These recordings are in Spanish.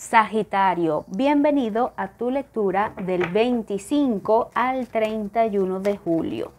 Sagitario, bienvenido a tu lectura del 25 al 31 de julio.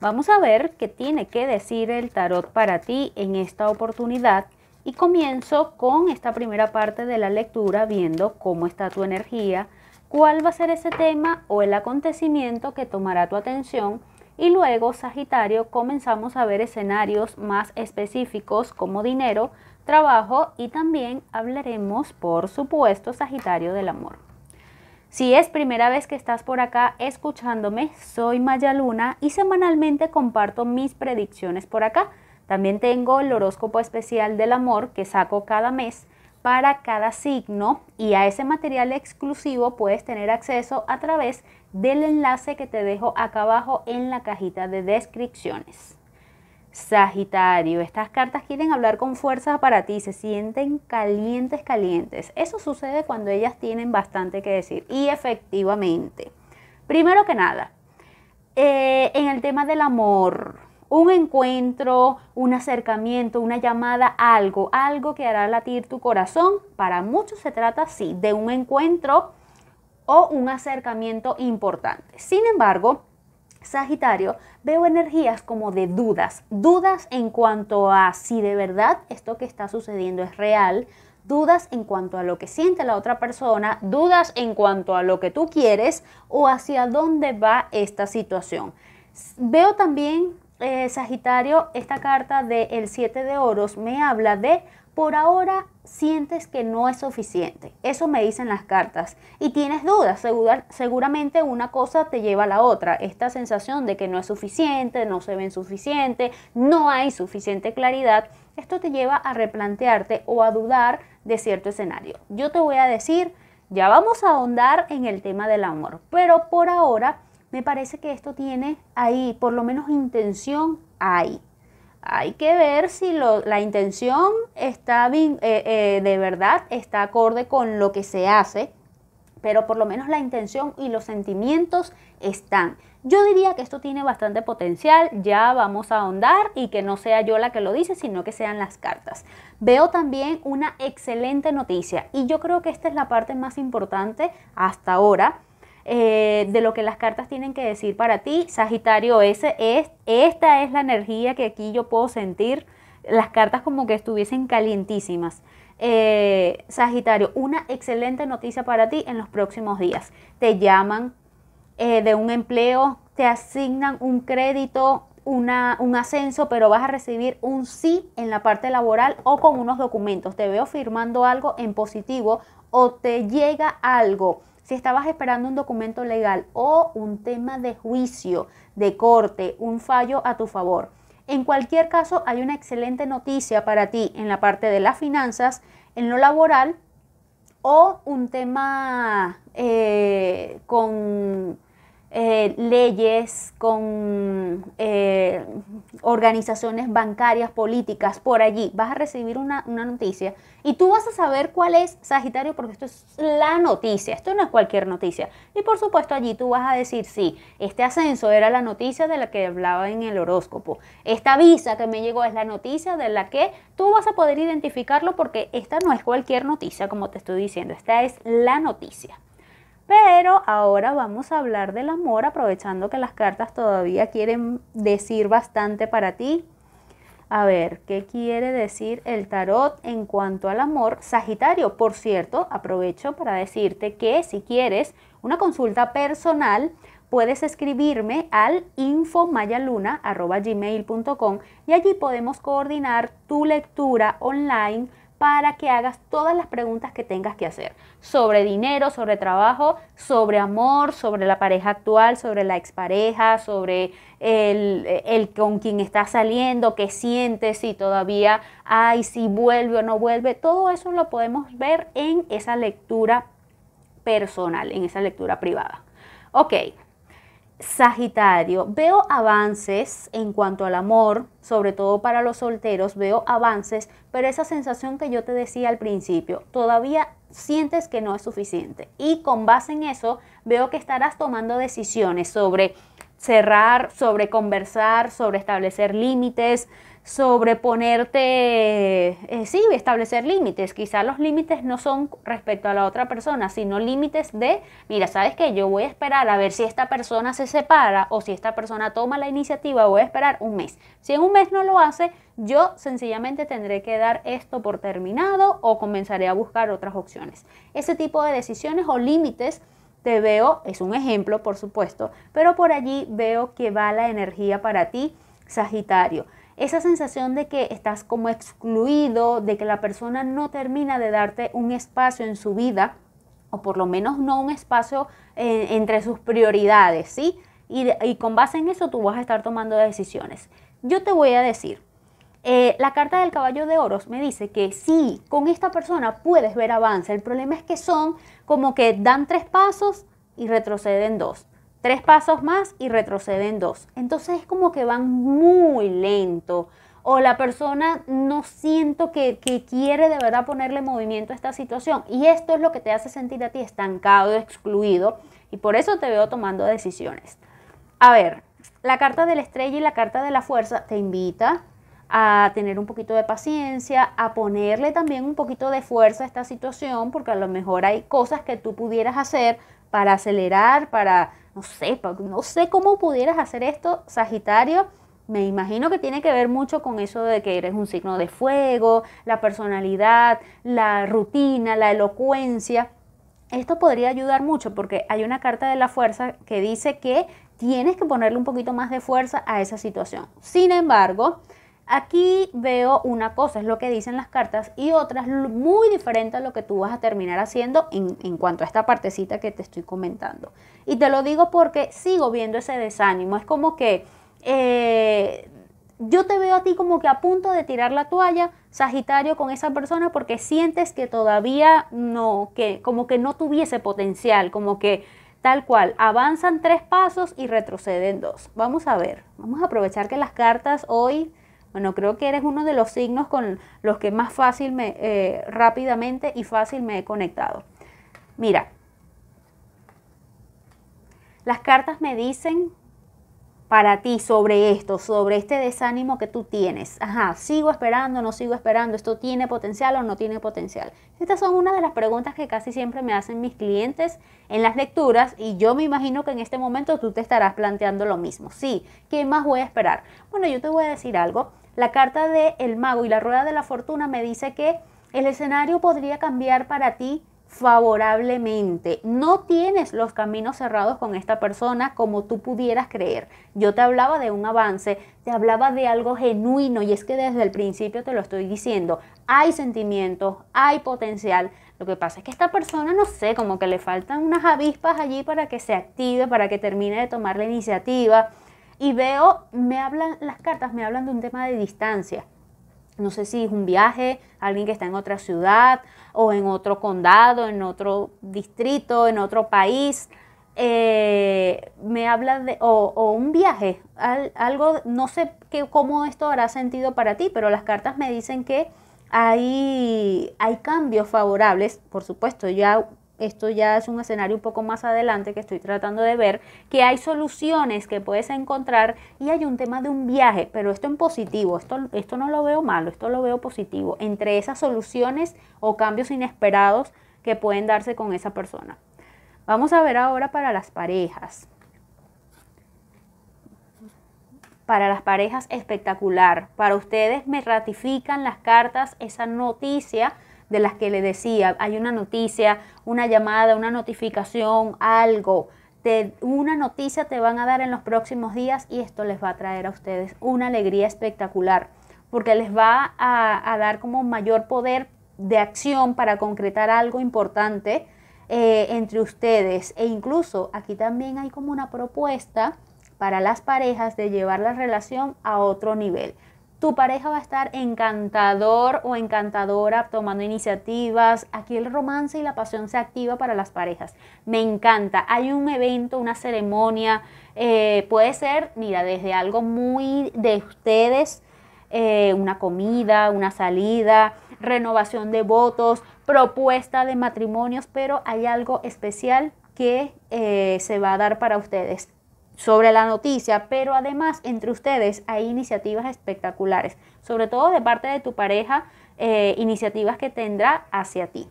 Vamos a ver qué tiene que decir el tarot para ti en esta oportunidad y comienzo con esta primera parte de la lectura viendo cómo está tu energía, cuál va a ser ese tema o el acontecimiento que tomará tu atención y luego Sagitario comenzamos a ver escenarios más específicos como dinero, trabajo y también hablaremos, por supuesto, Sagitario del amor. Si es primera vez que estás por acá escuchándome, soy Maya Luna y semanalmente comparto mis predicciones por acá. También tengo el horóscopo especial del amor que saco cada mes para cada signo y a ese material exclusivo puedes tener acceso a través del enlace que te dejo acá abajo en la cajita de descripciones. Sagitario, estas cartas quieren hablar con fuerza para ti, se sienten calientes, calientes. Eso sucede cuando ellas tienen bastante que decir y efectivamente. Primero que nada, eh, en el tema del amor, un encuentro, un acercamiento, una llamada, algo, algo que hará latir tu corazón. Para muchos se trata, sí, de un encuentro o un acercamiento importante. Sin embargo, Sagitario, veo energías como de dudas, dudas en cuanto a si de verdad esto que está sucediendo es real, dudas en cuanto a lo que siente la otra persona, dudas en cuanto a lo que tú quieres o hacia dónde va esta situación. Veo también, eh, Sagitario, esta carta del de 7 de oros me habla de por ahora sientes que no es suficiente. Eso me dicen las cartas. Y tienes dudas, seguramente una cosa te lleva a la otra. Esta sensación de que no es suficiente, no se ven suficiente, no hay suficiente claridad, esto te lleva a replantearte o a dudar de cierto escenario. Yo te voy a decir, ya vamos a ahondar en el tema del amor, pero por ahora me parece que esto tiene ahí, por lo menos intención ahí hay que ver si la intención está bien, eh, eh, de verdad está acorde con lo que se hace, pero por lo menos la intención y los sentimientos están. Yo diría que esto tiene bastante potencial, ya vamos a ahondar y que no sea yo la que lo dice, sino que sean las cartas. Veo también una excelente noticia y yo creo que esta es la parte más importante hasta ahora eh, de lo que las cartas tienen que decir para ti. Sagitario, ese es, esta es la energía que aquí yo puedo sentir, las cartas como que estuviesen calientísimas. Eh, Sagitario, una excelente noticia para ti en los próximos días. Te llaman eh, de un empleo, te asignan un crédito, una, un ascenso, pero vas a recibir un sí en la parte laboral o con unos documentos. Te veo firmando algo en positivo o te llega algo si estabas esperando un documento legal o un tema de juicio, de corte, un fallo a tu favor. En cualquier caso, hay una excelente noticia para ti en la parte de las finanzas, en lo laboral o un tema eh, con eh, leyes, con eh, organizaciones bancarias, políticas, por allí. Vas a recibir una, una, noticia y tú vas a saber cuál es Sagitario porque esto es la noticia, esto no es cualquier noticia. Y por supuesto allí tú vas a decir, sí, este ascenso era la noticia de la que hablaba en el horóscopo. Esta visa que me llegó es la noticia de la que tú vas a poder identificarlo porque esta no es cualquier noticia, como te estoy diciendo, esta es la noticia. Pero ahora vamos a hablar del amor aprovechando que las cartas todavía quieren decir bastante para ti. A ver, ¿qué quiere decir el tarot en cuanto al amor? Sagitario, por cierto, aprovecho para decirte que si quieres una consulta personal, puedes escribirme al infomayaluna.gmail.com y allí podemos coordinar tu lectura online para que hagas todas las preguntas que tengas que hacer sobre dinero, sobre trabajo, sobre amor, sobre la pareja actual, sobre la expareja, sobre el, con quien estás saliendo, qué sientes, si todavía hay, si vuelve o no vuelve. Todo eso lo podemos ver en esa lectura personal, en esa lectura privada. Ok, Sagitario, veo avances en cuanto al amor, sobre todo para los solteros, veo avances, pero esa sensación que yo te decía al principio, todavía sientes que no es suficiente. Y con base en eso, veo que estarás tomando decisiones sobre cerrar, sobre conversar, sobre establecer límites, sobreponerte, eh, sí, establecer límites. Quizá los límites no son respecto a la otra persona, sino límites de, mira, sabes que yo voy a esperar a ver si esta persona se separa o si esta persona toma la iniciativa, voy a esperar un mes. Si en un mes no lo hace, yo sencillamente tendré que dar esto por terminado o comenzaré a buscar otras opciones. Ese tipo de decisiones o límites te veo, es un ejemplo por supuesto, pero por allí veo que va la energía para ti, Sagitario esa sensación de que estás como excluido, de que la persona no termina de darte un espacio en su vida, o por lo menos no un espacio eh, entre sus prioridades, ¿sí? Y, con base en eso tú vas a estar tomando decisiones. Yo te voy a decir, eh, la carta del caballo de oros me dice que sí, con esta persona puedes ver avance. El problema es que son como que dan tres pasos y retroceden dos tres pasos más y retroceden dos. Entonces es como que van muy lento o la persona no siento que, que, quiere de verdad ponerle movimiento a esta situación. Y esto es lo que te hace sentir a ti estancado, excluido, y por eso te veo tomando decisiones. A ver, la carta de la estrella y la carta de la fuerza te invita a tener un poquito de paciencia, a ponerle también un poquito de fuerza a esta situación, porque a lo mejor hay cosas que tú pudieras hacer para acelerar, para no sé, no sé cómo pudieras hacer esto, Sagitario. Me imagino que tiene que ver mucho con eso de que eres un signo de fuego, la personalidad, la rutina, la elocuencia. Esto podría ayudar mucho porque hay una carta de la fuerza que dice que tienes que ponerle un poquito más de fuerza a esa situación. Sin embargo, Aquí veo una cosa, es lo que dicen las cartas, y otra muy diferente a lo que tú vas a terminar haciendo en, cuanto a esta partecita que te estoy comentando. Y te lo digo porque sigo viendo ese desánimo. Es como que eh, yo te veo a ti como que a punto de tirar la toalla, Sagitario, con esa persona porque sientes que todavía no, que como que no tuviese potencial, como que tal cual, avanzan tres pasos y retroceden dos. Vamos a ver, vamos a aprovechar que las cartas hoy bueno, creo que eres uno de los signos con los que más fácil eh, rápidamente y fácil me he conectado. Mira, las cartas me dicen para ti sobre esto, sobre este desánimo que tú tienes. Ajá, sigo esperando, no sigo esperando, esto tiene potencial o no tiene potencial. Estas son una de las preguntas que casi siempre me hacen mis clientes en las lecturas y yo me imagino que en este momento tú te estarás planteando lo mismo. Sí, ¿qué más voy a esperar? Bueno, yo te voy a decir algo. La carta de El Mago y la Rueda de la Fortuna me dice que el escenario podría cambiar para ti favorablemente. No tienes los caminos cerrados con esta persona como tú pudieras creer. Yo te hablaba de un avance, te hablaba de algo genuino y es que desde el principio te lo estoy diciendo. Hay sentimientos, hay potencial. Lo que pasa es que esta persona, no sé, como que le faltan unas avispas allí para que se active, para que termine de tomar la iniciativa y veo, me hablan las cartas, me hablan de un tema de distancia. No sé si es un viaje, alguien que está en otra ciudad o en otro condado, en otro distrito, en otro país. Eh, me habla de, o, un viaje, algo, no sé cómo esto hará sentido para ti, pero las cartas me dicen que hay, hay cambios favorables, por supuesto, ya esto ya es un escenario un poco más adelante que estoy tratando de ver, que hay soluciones que puedes encontrar y hay un tema de un viaje, pero esto en positivo, esto, esto no lo veo malo, esto lo veo positivo, entre esas soluciones o cambios inesperados que pueden darse con esa persona. Vamos a ver ahora para las parejas. Para las parejas espectacular. Para ustedes me ratifican las cartas esa noticia de las que le decía, hay una noticia, una llamada, una notificación, algo. de una noticia te van a dar en los próximos días y esto les va a traer a ustedes una alegría espectacular, porque les va a, dar como mayor poder de acción para concretar algo importante eh, entre ustedes. E incluso aquí también hay como una propuesta para las parejas de llevar la relación a otro nivel tu pareja va a estar encantador o encantadora tomando iniciativas. Aquí el romance y la pasión se activa para las parejas. Me encanta. Hay un evento, una ceremonia. Eh, puede ser, mira, desde algo muy de ustedes, eh, una comida, una salida, renovación de votos, propuesta de matrimonios, pero hay algo especial que eh, se va a dar para ustedes sobre la noticia, pero además entre ustedes hay iniciativas espectaculares, sobre todo de parte de tu pareja, eh, iniciativas que tendrá hacia ti.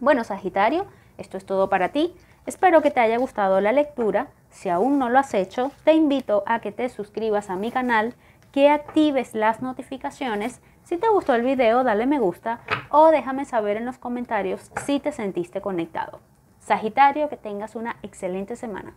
Bueno, Sagitario, esto es todo para ti. Espero que te haya gustado la lectura. Si aún no lo has hecho, te invito a que te suscribas a mi canal, que actives las notificaciones. Si te gustó el video, dale me gusta o déjame saber en los comentarios si te sentiste conectado. Sagitario, que tengas una excelente semana.